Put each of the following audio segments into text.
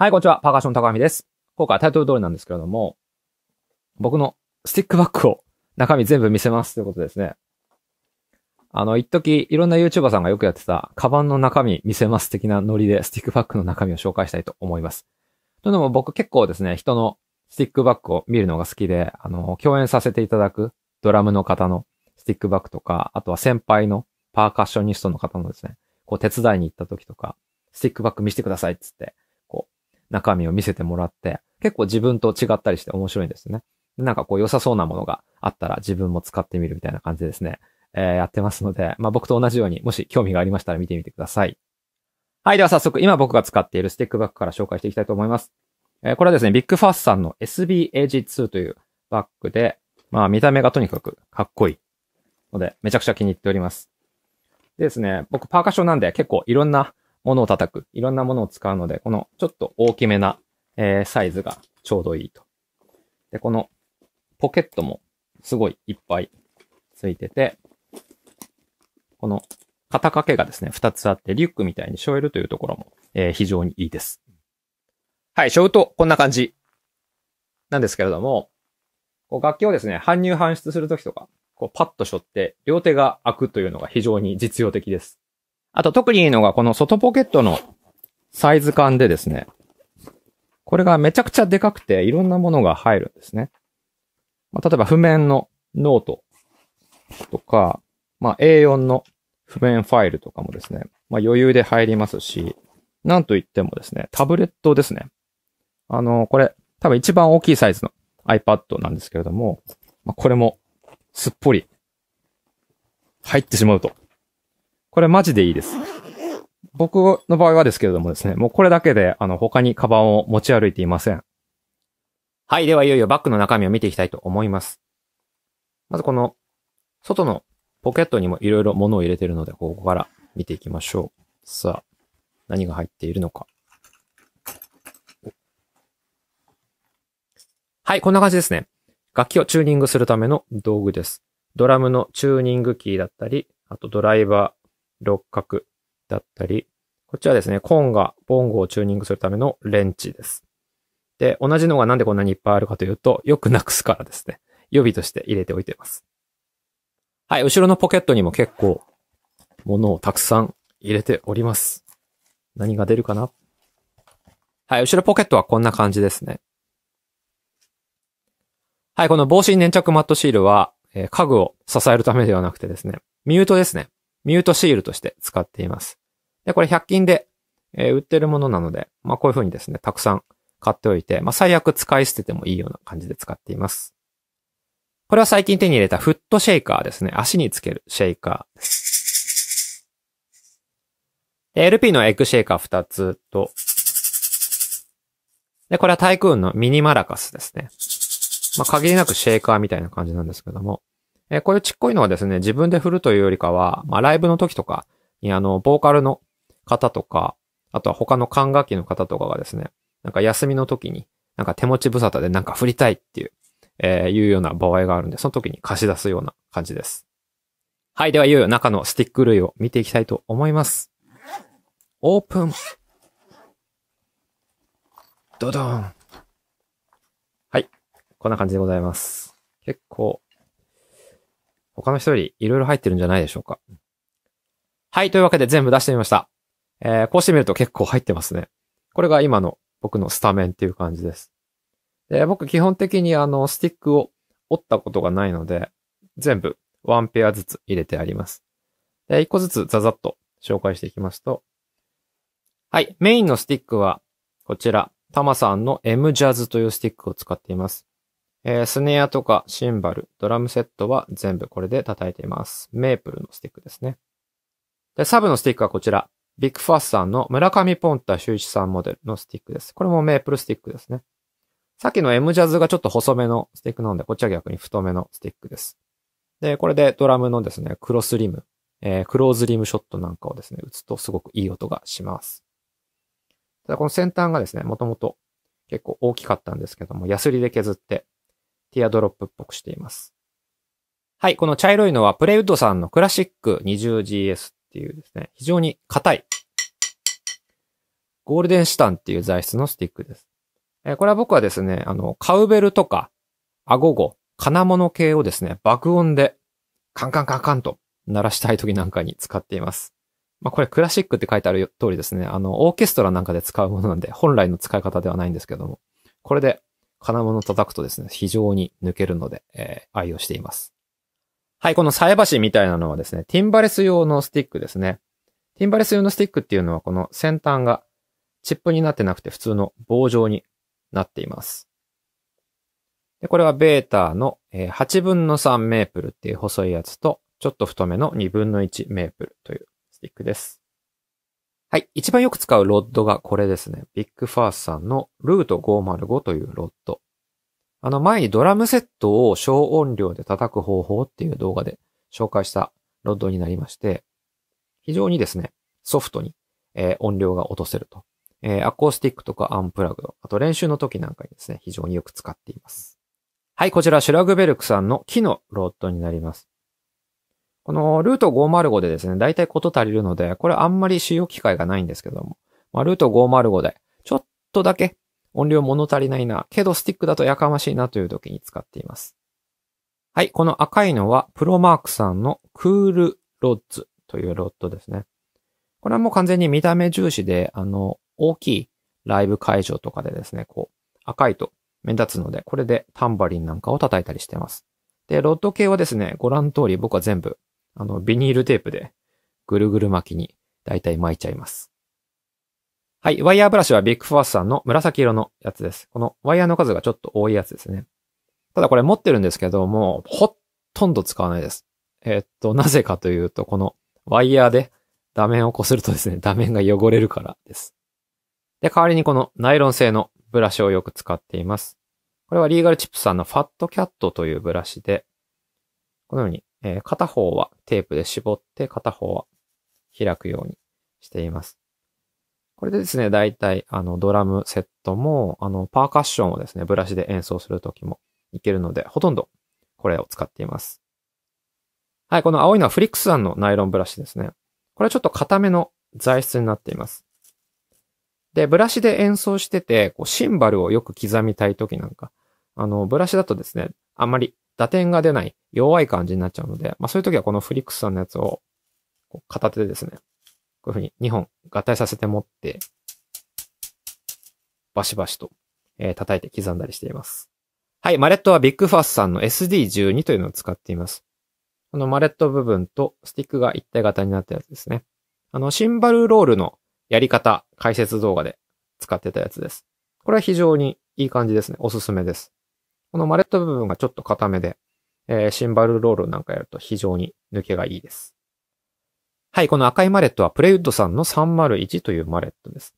はい、こんにちは。パーカッション高見です。今回はタイトル通りなんですけれども、僕のスティックバックを中身全部見せますということですね。あの、一時いろんな YouTuber さんがよくやってた、カバンの中身見せます的なノリで、スティックバックの中身を紹介したいと思います。というのも僕結構ですね、人のスティックバックを見るのが好きで、あの、共演させていただくドラムの方のスティックバックとか、あとは先輩のパーカッショニストの方のですね、こう手伝いに行った時とか、スティックバック見せてくださいっつって、中身を見せてもらって、結構自分と違ったりして面白いんですね。なんかこう良さそうなものがあったら自分も使ってみるみたいな感じですね。えー、やってますので、まあ僕と同じように、もし興味がありましたら見てみてください。はい、では早速、今僕が使っているスティックバッグから紹介していきたいと思います。えー、これはですね、ビッグファースさんの SB a g 2というバッグで、まあ見た目がとにかくかっこいいので、めちゃくちゃ気に入っております。でですね、僕パーカッションなんで結構いろんな物を叩く。いろんなものを使うので、このちょっと大きめな、えー、サイズがちょうどいいと。で、このポケットもすごいいっぱいついてて、この肩掛けがですね、2つあって、リュックみたいに背負えるというところも、えー、非常にいいです。はい、背負うとこんな感じなんですけれども、こう楽器をですね、搬入搬出するときとか、こうパッと背負って両手が開くというのが非常に実用的です。あと特にいいのがこの外ポケットのサイズ感でですね、これがめちゃくちゃでかくていろんなものが入るんですね。まあ、例えば譜面のノートとか、まあ、A4 の譜面ファイルとかもですね、まあ、余裕で入りますし、なんといってもですね、タブレットですね。あの、これ、多分一番大きいサイズの iPad なんですけれども、まあ、これもすっぽり入ってしまうとこれマジでいいです。僕の場合はですけれどもですね、もうこれだけで、あの、他にカバンを持ち歩いていません。はい、ではいよいよバッグの中身を見ていきたいと思います。まずこの、外のポケットにもいろいろ物を入れているので、ここから見ていきましょう。さあ、何が入っているのか。はい、こんな感じですね。楽器をチューニングするための道具です。ドラムのチューニングキーだったり、あとドライバー、六角だったり、こっちはですね、コーンがボンゴをチューニングするためのレンチです。で、同じのがなんでこんなにいっぱいあるかというと、よくなくすからですね。予備として入れておいてます。はい、後ろのポケットにも結構、物をたくさん入れております。何が出るかなはい、後ろポケットはこんな感じですね。はい、この帽子に粘着マットシールは、えー、家具を支えるためではなくてですね、ミュートですね。ミュートシールとして使っています。で、これ100均で、えー、売ってるものなので、まあこういうふうにですね、たくさん買っておいて、まあ最悪使い捨ててもいいような感じで使っています。これは最近手に入れたフットシェイカーですね。足につけるシェイカーです。で、LP のエッグシェイカー2つと、で、これはタイクーンのミニマラカスですね。まあ、限りなくシェイカーみたいな感じなんですけども。えこういうちっこいのはですね、自分で振るというよりかは、まあ、ライブの時とかに、あの、ボーカルの方とか、あとは他の管楽器の方とかがですね、なんか休みの時に、なんか手持ち無沙汰でなんか振りたいっていう、えー、いうような場合があるんで、その時に貸し出すような感じです。はい、では、いよいよ中のスティック類を見ていきたいと思います。オープン。ドドン。はい、こんな感じでございます。結構他の人よりいろいろ入ってるんじゃないでしょうか。はい、というわけで全部出してみました。えー、こうしてみると結構入ってますね。これが今の僕のスタメンっていう感じです。で、僕基本的にあの、スティックを折ったことがないので、全部ワンペアずつ入れてあります。で、1個ずつザザッと紹介していきますと。はい、メインのスティックは、こちら、タマさんの M ジャズというスティックを使っています。えー、スネアとかシンバル、ドラムセットは全部これで叩いています。メープルのスティックですね。で、サブのスティックはこちら。ビッグファースさんの村上ポンタ修一さんモデルのスティックです。これもメープルスティックですね。さっきの M ジャズがちょっと細めのスティックなんで、こっちは逆に太めのスティックです。で、これでドラムのですね、クロスリム、えー、クローズリムショットなんかをですね、打つとすごくいい音がします。ただこの先端がですね、もともと結構大きかったんですけども、ヤスリで削って、ティアドロップっぽくしています。はい、この茶色いのはプレイウッドさんのクラシック 20GS っていうですね、非常に硬い、ゴールデンシタンっていう材質のスティックです。えー、これは僕はですね、あの、カウベルとか、アゴゴ、金物系をですね、爆音で、カンカンカンカンと鳴らしたい時なんかに使っています。まあ、これクラシックって書いてある通りですね。あの、オーケストラなんかで使うものなんで、本来の使い方ではないんですけども。これで、金物叩くとですね、非常に抜けるので、えー、愛用しています。はい、この菜箸みたいなのはですね、ティンバレス用のスティックですね。ティンバレス用のスティックっていうのはこの先端がチップになってなくて普通の棒状になっています。で、これはベータの8分の3メープルっていう細いやつと、ちょっと太めの2分の1メープルというスティックです。はい。一番よく使うロッドがこれですね。ビッグファースさんのルート505というロッド。あの前にドラムセットを小音量で叩く方法っていう動画で紹介したロッドになりまして、非常にですね、ソフトに、えー、音量が落とせると。えー、アコースティックとかアンプラグド、あと練習の時なんかにですね、非常によく使っています。はい、こちらシュラグベルクさんの木のロッドになります。このルート505でですね、だいたいこと足りるので、これあんまり使用機会がないんですけども、まあ、ルート505で、ちょっとだけ音量物足りないな、けどスティックだとやかましいなという時に使っています。はい、この赤いのは、プロマークさんのクールロッズというロッドですね。これはもう完全に見た目重視で、あの、大きいライブ会場とかでですね、こう、赤いと目立つので、これでタンバリンなんかを叩いたりしてます。で、ロッド系はですね、ご覧の通り僕は全部あの、ビニールテープでぐるぐる巻きにだいたい巻いちゃいます。はい。ワイヤーブラシはビッグファースさんの紫色のやつです。このワイヤーの数がちょっと多いやつですね。ただこれ持ってるんですけども、ほとんど使わないです。えー、っと、なぜかというと、このワイヤーで画面をこするとですね、画 面が汚れるからです。で、代わりにこのナイロン製のブラシをよく使っています。これはリーガルチップさんのファットキャットというブラシで、このようにえー、片方はテープで絞って片方は開くようにしています。これでですね、大体、あの、ドラムセットも、あの、パーカッションをですね、ブラシで演奏するときもいけるので、ほとんどこれを使っています。はい、この青いのはフリックスさんのナイロンブラシですね。これはちょっと硬めの材質になっています。で、ブラシで演奏してて、こうシンバルをよく刻みたいときなんか、あの、ブラシだとですね、あんまり打点が出ない、弱い感じになっちゃうので、まあそういう時はこのフリックスさんのやつを、片手でですね、こういうふうに2本合体させて持って、バシバシと、えー、叩いて刻んだりしています。はい、マレットはビッグファースさんの SD12 というのを使っています。このマレット部分とスティックが一体型になったやつですね。あの、シンバルロールのやり方、解説動画で使ってたやつです。これは非常にいい感じですね。おすすめです。このマレット部分がちょっと硬めで、えー、シンバルロールなんかやると非常に抜けがいいです。はい、この赤いマレットはプレイウッドさんの301というマレットです。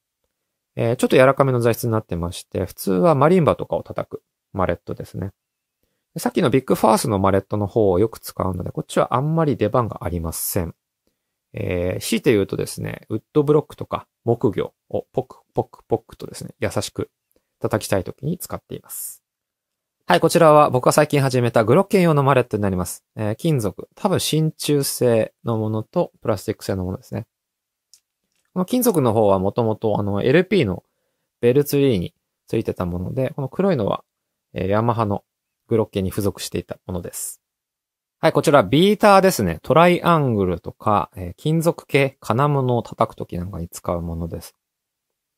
えー、ちょっと柔らかめの材質になってまして、普通はマリンバとかを叩くマレットですね。さっきのビッグファースのマレットの方をよく使うので、こっちはあんまり出番がありません。えー、強いて言うとですね、ウッドブロックとか木魚をポクポクポクとですね、優しく叩きたい時に使っています。はい、こちらは僕が最近始めたグロッケン用のマレットになります。えー、金属、多分真鍮製のものとプラスチック製のものですね。この金属の方はもともとあの LP のベルツリーについてたもので、この黒いのは、えヤマハのグロッケンに付属していたものです。はい、こちらビーターですね。トライアングルとか、えー、金属系、金物を叩くときなんかに使うものです。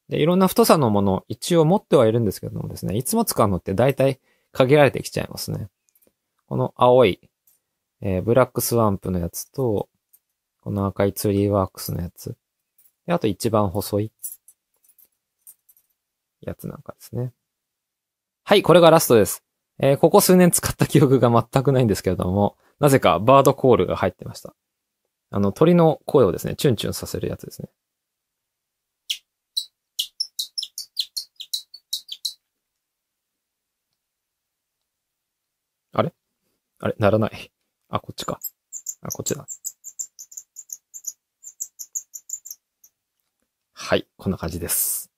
で、いろんな太さのもの、一応持ってはいるんですけどもですね、いつも使うのって大体限られてきちゃいますね。この青い、えー、ブラックスワンプのやつと、この赤いツリーワークスのやつ。で、あと一番細いやつなんかですね。はい、これがラストです。えー、ここ数年使った記憶が全くないんですけれども、なぜかバードコールが入ってました。あの、鳥の声をですね、チュンチュンさせるやつですね。あれあれならない。あ、こっちか。あ、こっちだ。はい、こんな感じです。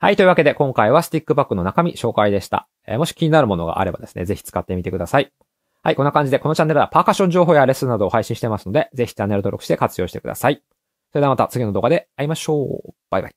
はい。というわけで、今回はスティックバッグの中身紹介でした。えー、もし気になるものがあればですね、ぜひ使ってみてください。はい。こんな感じで、このチャンネルはパーカッション情報やレッスンなどを配信してますので、ぜひチャンネル登録して活用してください。それではまた次の動画で会いましょう。バイバイ。